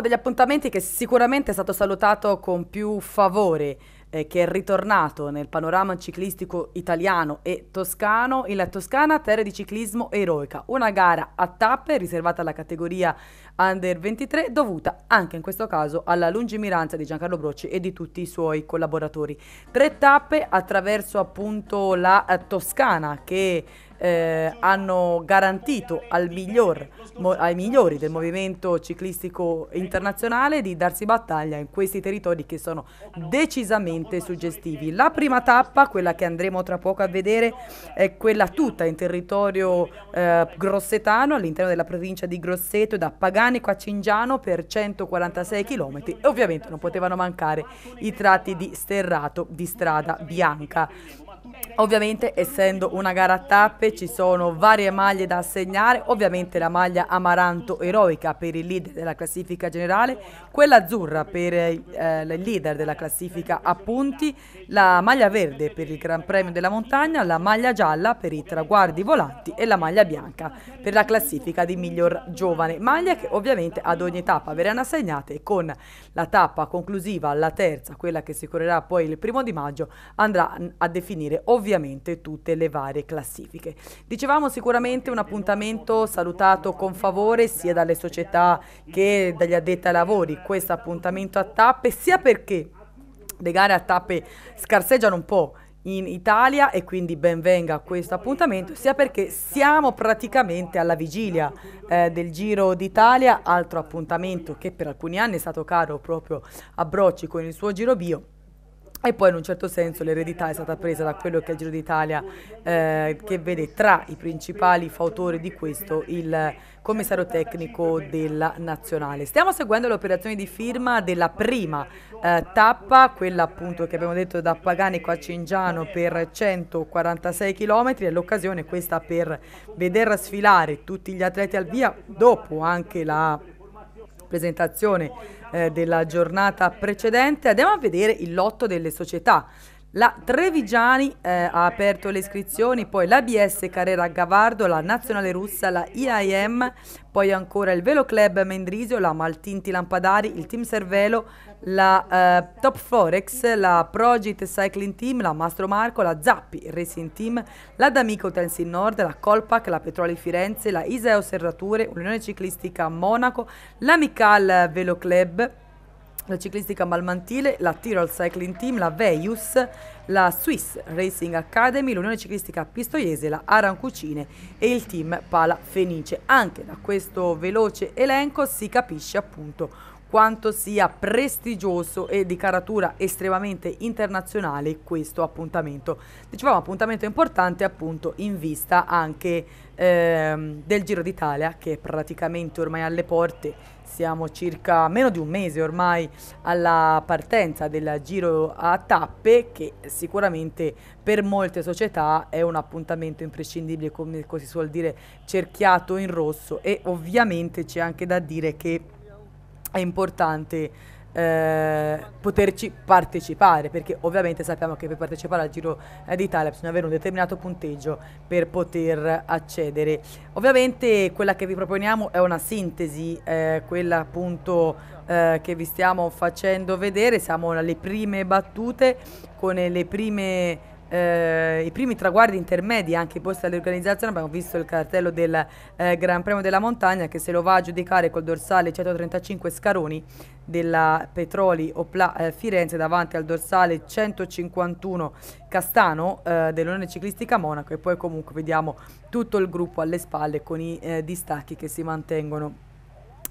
degli appuntamenti che sicuramente è stato salutato con più favore eh, che è ritornato nel panorama ciclistico italiano e toscano, in la Toscana Terre di Ciclismo Eroica, una gara a tappe riservata alla categoria Under 23 dovuta anche in questo caso alla lungimiranza di Giancarlo Brocci e di tutti i suoi collaboratori. Tre tappe attraverso appunto la eh, Toscana che eh, hanno garantito al miglior, mo, ai migliori del movimento ciclistico internazionale di darsi battaglia in questi territori che sono decisamente suggestivi. La prima tappa, quella che andremo tra poco a vedere, è quella tutta in territorio eh, grossetano all'interno della provincia di Grosseto da Pagano Organico a Cingiano per 146 km e ovviamente non potevano mancare i tratti di sterrato di strada bianca. Ovviamente essendo una gara a tappe ci sono varie maglie da assegnare, ovviamente la maglia amaranto eroica per il leader della classifica generale, quella azzurra per eh, il leader della classifica a punti, la maglia verde per il Gran Premio della Montagna, la maglia gialla per i traguardi volanti e la maglia bianca per la classifica di miglior giovane, maglia che ovviamente ad ogni tappa verranno assegnate e con la tappa conclusiva, la terza, quella che si correrà poi il primo di maggio, andrà a definire ovviamente tutte le varie classifiche. Dicevamo sicuramente un appuntamento salutato con favore sia dalle società che dagli addetti ai lavori, questo appuntamento a tappe, sia perché le gare a tappe scarseggiano un po' in Italia e quindi benvenga a questo appuntamento, sia perché siamo praticamente alla vigilia eh, del Giro d'Italia, altro appuntamento che per alcuni anni è stato caro proprio a Brocci con il suo Giro Bio e poi in un certo senso l'eredità è stata presa da quello che è il Giro d'Italia, eh, che vede tra i principali fautori di questo il commissario tecnico della nazionale. Stiamo seguendo le operazioni di firma della prima eh, tappa, quella appunto che abbiamo detto da Paganico a Cingiano per 146 km, è l'occasione questa per veder sfilare tutti gli atleti al via, dopo anche la presentazione eh, della giornata precedente. Andiamo a vedere il lotto delle società la Trevigiani eh, ha aperto le iscrizioni, poi l'ABS Carrera Gavardo, la Nazionale Russa, la IAM, poi ancora il Velo Club Mendrisio, la Maltinti Lampadari, il Team Servelo, la eh, Top Forex, la Progit Cycling Team, la Mastro Marco, la Zappi Racing Team, la D'Amico Tensin Nord, la Colpac, la Petroli Firenze, la Iseo Serrature, Unione Ciclistica Monaco, la Mical Velo Club, la ciclistica malmantile, la Tirol Cycling Team, la Veius, la Swiss Racing Academy, l'Unione Ciclistica Pistoiese, la Arancucine e il team Pala Fenice. Anche da questo veloce elenco si capisce appunto quanto sia prestigioso e di caratura estremamente internazionale questo appuntamento. Dicevamo appuntamento importante appunto in vista anche ehm, del Giro d'Italia che è praticamente ormai alle porte, siamo circa meno di un mese ormai alla partenza del Giro a tappe che sicuramente per molte società è un appuntamento imprescindibile come si suol dire cerchiato in rosso e ovviamente c'è anche da dire che è importante eh, poterci partecipare, perché ovviamente sappiamo che per partecipare al Giro d'Italia bisogna avere un determinato punteggio per poter accedere. Ovviamente quella che vi proponiamo è una sintesi, eh, quella appunto eh, che vi stiamo facendo vedere, siamo alle prime battute con le prime eh, i primi traguardi intermedi anche posti all'organizzazione abbiamo visto il cartello del eh, Gran Premio della Montagna che se lo va a giudicare col dorsale 135 Scaroni della Petroli Opla eh, Firenze davanti al dorsale 151 Castano eh, dell'Unione Ciclistica Monaco e poi comunque vediamo tutto il gruppo alle spalle con i eh, distacchi che si mantengono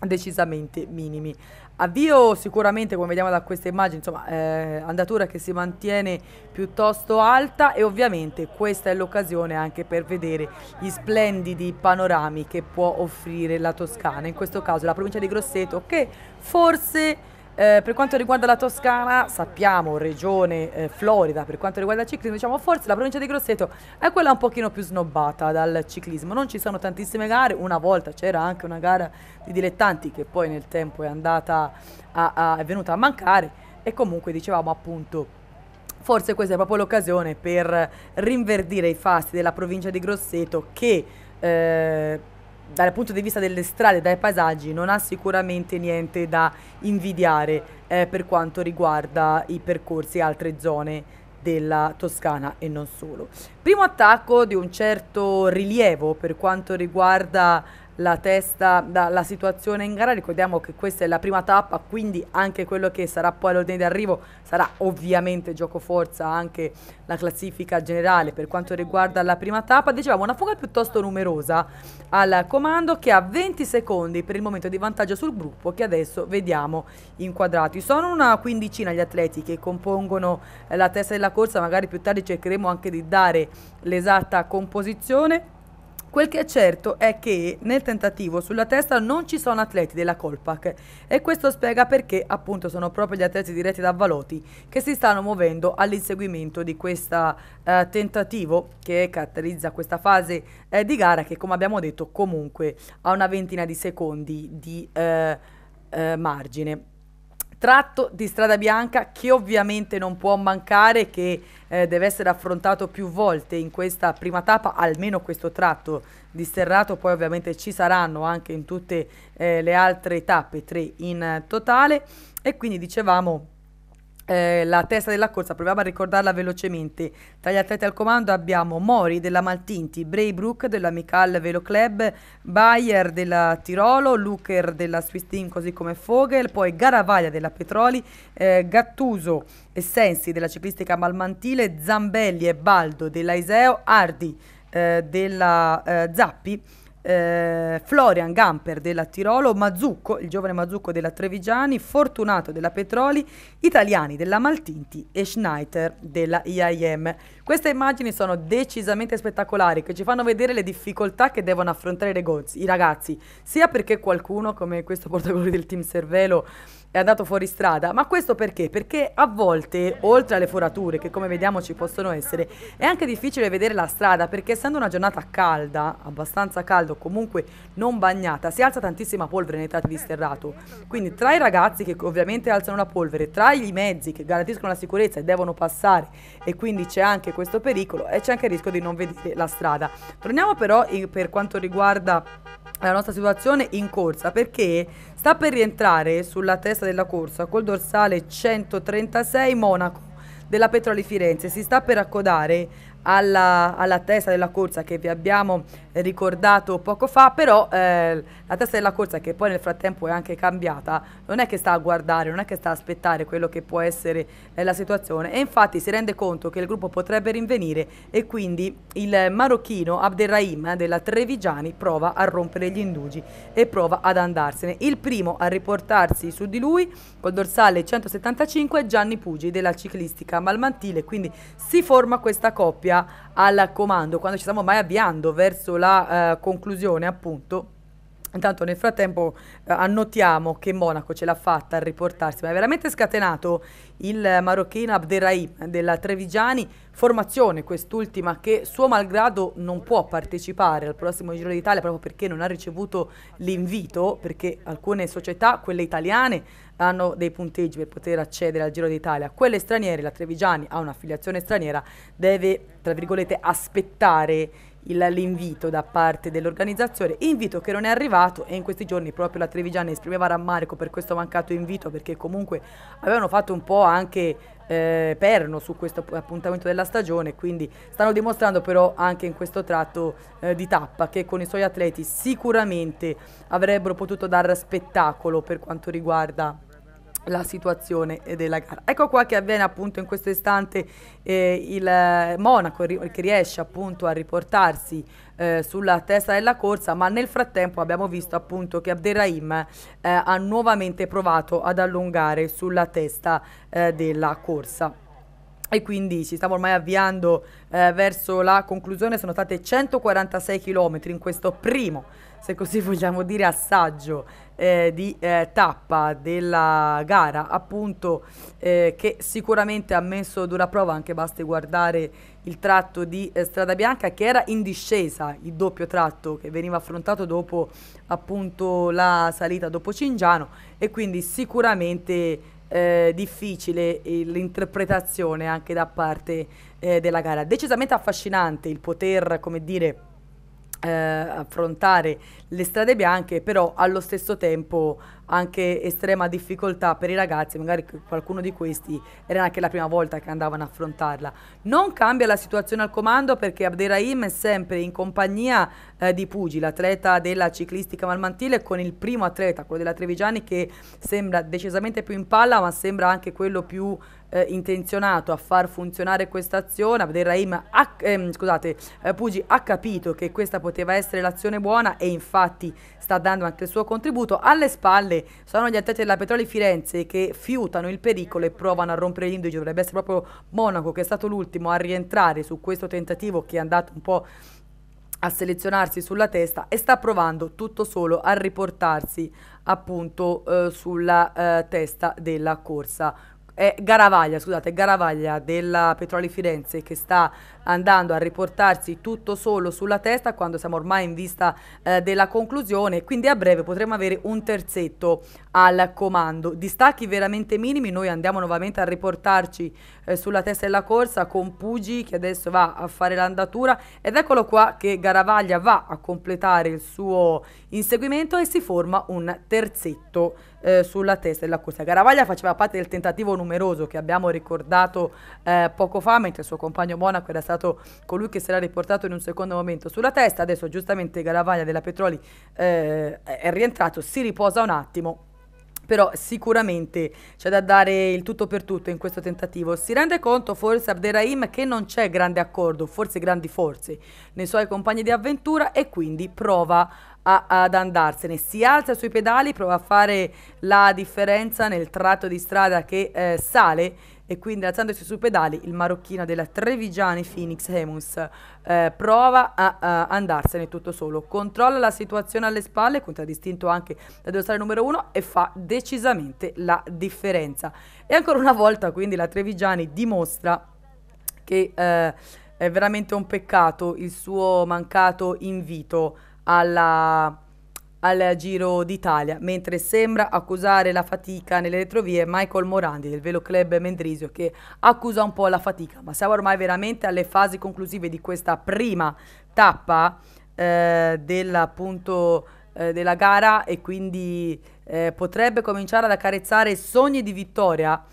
decisamente minimi. Avvio sicuramente, come vediamo da queste immagini, insomma, eh, andatura che si mantiene piuttosto alta e ovviamente questa è l'occasione anche per vedere gli splendidi panorami che può offrire la Toscana, in questo caso la provincia di Grosseto che forse eh, per quanto riguarda la Toscana, sappiamo, regione eh, Florida, per quanto riguarda il ciclismo, diciamo forse la provincia di Grosseto è quella un pochino più snobbata dal ciclismo. Non ci sono tantissime gare, una volta c'era anche una gara di dilettanti che poi nel tempo è, andata a, a, è venuta a mancare e comunque dicevamo appunto forse questa è proprio l'occasione per rinverdire i fasti della provincia di Grosseto che... Eh, dal punto di vista delle strade, dai paesaggi, non ha sicuramente niente da invidiare eh, per quanto riguarda i percorsi e altre zone della Toscana e non solo. Primo attacco di un certo rilievo per quanto riguarda la testa dalla situazione in gara, ricordiamo che questa è la prima tappa, quindi anche quello che sarà poi l'ordine di arrivo sarà ovviamente gioco forza anche la classifica generale per quanto riguarda la prima tappa. Dicevamo una fuga piuttosto numerosa al comando che ha 20 secondi per il momento di vantaggio sul gruppo che adesso vediamo inquadrati. Sono una quindicina gli atleti che compongono eh, la testa della corsa, magari più tardi cercheremo anche di dare l'esatta composizione Quel che è certo è che nel tentativo sulla testa non ci sono atleti della Colpac e questo spiega perché appunto sono proprio gli atleti diretti da Valoti che si stanno muovendo all'inseguimento di questo eh, tentativo che caratterizza questa fase eh, di gara che come abbiamo detto comunque ha una ventina di secondi di eh, eh margine tratto di strada bianca che ovviamente non può mancare, che eh, deve essere affrontato più volte in questa prima tappa, almeno questo tratto di Serrato, poi ovviamente ci saranno anche in tutte eh, le altre tappe, tre in eh, totale. E quindi dicevamo eh, la testa della corsa, proviamo a ricordarla velocemente. Tra gli atleti al comando abbiamo Mori della Maltinti, Braybrook dell'Amical Velo Club, Bayer della Tirolo, Luker della Swiss Team, così come Fogel, poi Garavaglia della Petroli, eh, Gattuso e Sensi della ciclistica Malmantile, Zambelli e Baldo dell'Aiseo, Ardi eh, della eh, Zappi eh, Florian Gamper della Tirolo, Mazzucco, il giovane Mazzucco della Trevigiani, Fortunato della Petroli, Italiani della Maltinti e Schneider della IIM. Queste immagini sono decisamente spettacolari che ci fanno vedere le difficoltà che devono affrontare i ragazzi, sia perché qualcuno, come questo portavoce del team Cervelo, è andato fuori strada, ma questo perché? Perché a volte, oltre alle forature, che come vediamo ci possono essere, è anche difficile vedere la strada, perché essendo una giornata calda, abbastanza calda o comunque non bagnata, si alza tantissima polvere nei tratti di sterrato. Quindi tra i ragazzi che ovviamente alzano la polvere, tra gli mezzi che garantiscono la sicurezza e devono passare, e quindi c'è anche questo pericolo, e eh, c'è anche il rischio di non vedere la strada. Torniamo però eh, per quanto riguarda la nostra situazione in corsa perché sta per rientrare sulla testa della corsa col dorsale 136 Monaco della Petroli Firenze si sta per accodare alla, alla testa della corsa che vi abbiamo eh, ricordato poco fa, però eh, la testa della corsa che poi nel frattempo è anche cambiata, non è che sta a guardare, non è che sta a aspettare quello che può essere eh, la situazione e infatti si rende conto che il gruppo potrebbe rinvenire e quindi il marocchino Abderrahim della Trevigiani prova a rompere gli indugi e prova ad andarsene. Il primo a riportarsi su di lui col dorsale 175 è Gianni Pugi della ciclistica bianca malmantile, quindi si forma questa coppia al comando. Quando ci stiamo mai avviando verso la eh, conclusione, appunto, Intanto nel frattempo eh, annotiamo che Monaco ce l'ha fatta a riportarsi, ma è veramente scatenato il marocchino Abderrahim della Trevigiani, formazione quest'ultima che suo malgrado non può partecipare al prossimo Giro d'Italia proprio perché non ha ricevuto l'invito, perché alcune società, quelle italiane, hanno dei punteggi per poter accedere al Giro d'Italia. Quelle straniere, la Trevigiani ha un'affiliazione straniera, deve, tra virgolette, aspettare l'invito da parte dell'organizzazione, invito che non è arrivato e in questi giorni proprio la Trevigiani esprimeva rammarico per questo mancato invito perché comunque avevano fatto un po' anche eh, perno su questo appuntamento della stagione, quindi stanno dimostrando però anche in questo tratto eh, di tappa che con i suoi atleti sicuramente avrebbero potuto dare spettacolo per quanto riguarda la situazione della gara. Ecco qua che avviene appunto in questo istante eh, il eh, Monaco che riesce appunto a riportarsi eh, sulla testa della corsa, ma nel frattempo abbiamo visto appunto che Abderrahim eh, ha nuovamente provato ad allungare sulla testa eh, della corsa e quindi ci stiamo ormai avviando eh, verso la conclusione, sono state 146 km in questo primo, se così vogliamo dire, assaggio eh, di eh, tappa della gara appunto eh, che sicuramente ha messo dura prova anche basti guardare il tratto di eh, Strada Bianca che era in discesa il doppio tratto che veniva affrontato dopo appunto la salita dopo Cingiano e quindi sicuramente eh, difficile eh, l'interpretazione anche da parte eh, della gara. Decisamente affascinante il poter, come dire, eh, affrontare le strade bianche, però allo stesso tempo anche estrema difficoltà per i ragazzi, magari qualcuno di questi era anche la prima volta che andavano a affrontarla. Non cambia la situazione al comando perché Abderrahim è sempre in compagnia eh, di Pugi, l'atleta della ciclistica malmantile, con il primo atleta, quello della Trevigiani, che sembra decisamente più in palla, ma sembra anche quello più eh, intenzionato a far funzionare questa azione, Abdelrahim ha, ehm, scusate, eh, Pugi ha capito che questa poteva essere l'azione buona e infatti sta dando anche il suo contributo. Alle spalle sono gli atleti della Petroli Firenze che fiutano il pericolo e provano a rompere l'indice, dovrebbe essere proprio Monaco che è stato l'ultimo a rientrare su questo tentativo che è andato un po' a selezionarsi sulla testa e sta provando tutto solo a riportarsi appunto eh, sulla eh, testa della corsa eh, Garavaglia, scusate, Garavaglia della Petroli Firenze che sta andando a riportarsi tutto solo sulla testa quando siamo ormai in vista eh, della conclusione, quindi a breve potremo avere un terzetto al comando. Distacchi veramente minimi, noi andiamo nuovamente a riportarci eh, sulla testa della corsa con Pugi che adesso va a fare l'andatura ed eccolo qua che Garavaglia va a completare il suo inseguimento e si forma un terzetto eh, sulla testa della corsa. Garavaglia faceva parte del tentativo numeroso che abbiamo ricordato eh, poco fa mentre il suo compagno Monaco era stato stato colui che sarà riportato in un secondo momento sulla testa. Adesso giustamente Garavaglia della Petroli eh, è rientrato, si riposa un attimo però sicuramente c'è da dare il tutto per tutto in questo tentativo. Si rende conto forse Abderrahim che non c'è grande accordo, forse grandi forze nei suoi compagni di avventura e quindi prova a, ad andarsene. Si alza sui pedali, prova a fare la differenza nel tratto di strada che eh, sale e quindi alzandosi sui pedali il marocchino della Trevigiani Phoenix Hemus eh, prova a, a, andarsene tutto solo, controlla la situazione alle spalle, contraddistinto anche da due stare numero uno e fa decisamente la differenza. E ancora una volta quindi la Trevigiani dimostra che eh, è veramente un peccato il suo mancato invito alla al Giro d'Italia, mentre sembra accusare la fatica nelle retrovie Michael Morandi del Velo Club Mendrisio che accusa un po' la fatica, ma siamo ormai veramente alle fasi conclusive di questa prima tappa eh, dell'appunto eh, della gara e quindi eh, potrebbe cominciare ad accarezzare sogni di vittoria.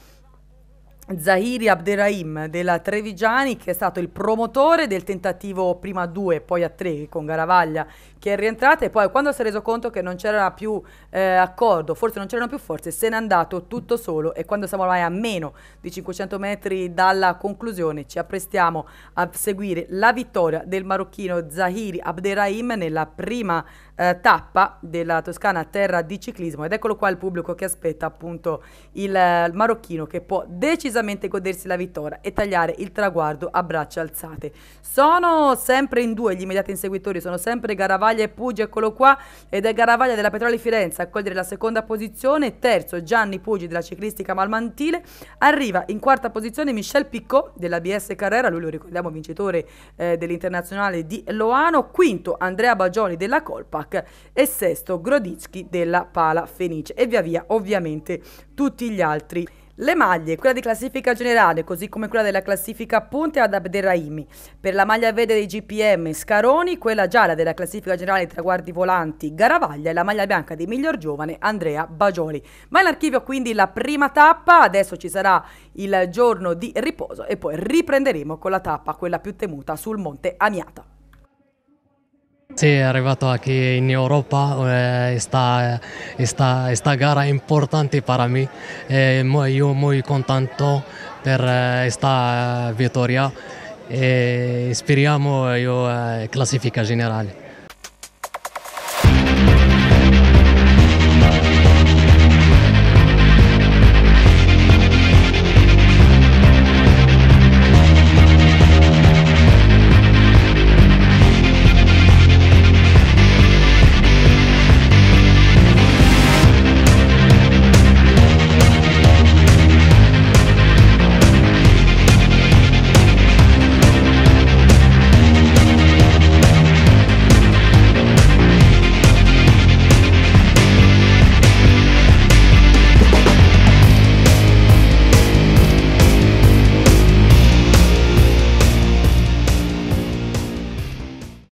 Zahiri Abderrahim della Trevigiani che è stato il promotore del tentativo prima a due poi a tre con Garavaglia che è rientrata e poi quando si è reso conto che non c'era più eh, accordo, forse non c'erano più forze, se n'è andato tutto solo e quando siamo ormai a meno di 500 metri dalla conclusione ci apprestiamo a seguire la vittoria del marocchino Zahiri Abderrahim nella prima eh, tappa della Toscana terra di ciclismo ed eccolo qua il pubblico che aspetta appunto il, il eh, marocchino che può decisamente godersi la vittoria e tagliare il traguardo a braccia alzate. Sono sempre in due gli immediati inseguitori, sono sempre Garavaglia Garavaglia e Puggi, eccolo qua, ed è Garavaglia della Petroli Firenze a cogliere la seconda posizione, terzo Gianni Puggi della ciclistica Malmantile, arriva in quarta posizione Michel Piccot della BS Carrera, lui lo ricordiamo vincitore eh, dell'internazionale di Loano, quinto Andrea Bagioni della Colpac e sesto Groditsky della Pala Fenice e via via ovviamente tutti gli altri. Le maglie, quella di classifica generale, così come quella della classifica punte ad Abderrahimi. Per la maglia verde dei GPM Scaroni, quella gialla della classifica generale traguardi volanti Garavaglia e la maglia bianca di miglior giovane Andrea Bagioli. Ma in archivio quindi la prima tappa, adesso ci sarà il giorno di riposo e poi riprenderemo con la tappa, quella più temuta sul Monte Amiata. Sì, è arrivato anche in Europa, questa eh, gara è importante per me, eh, io sono contento per questa eh, vittoria e speriamo io, eh, classifica generale.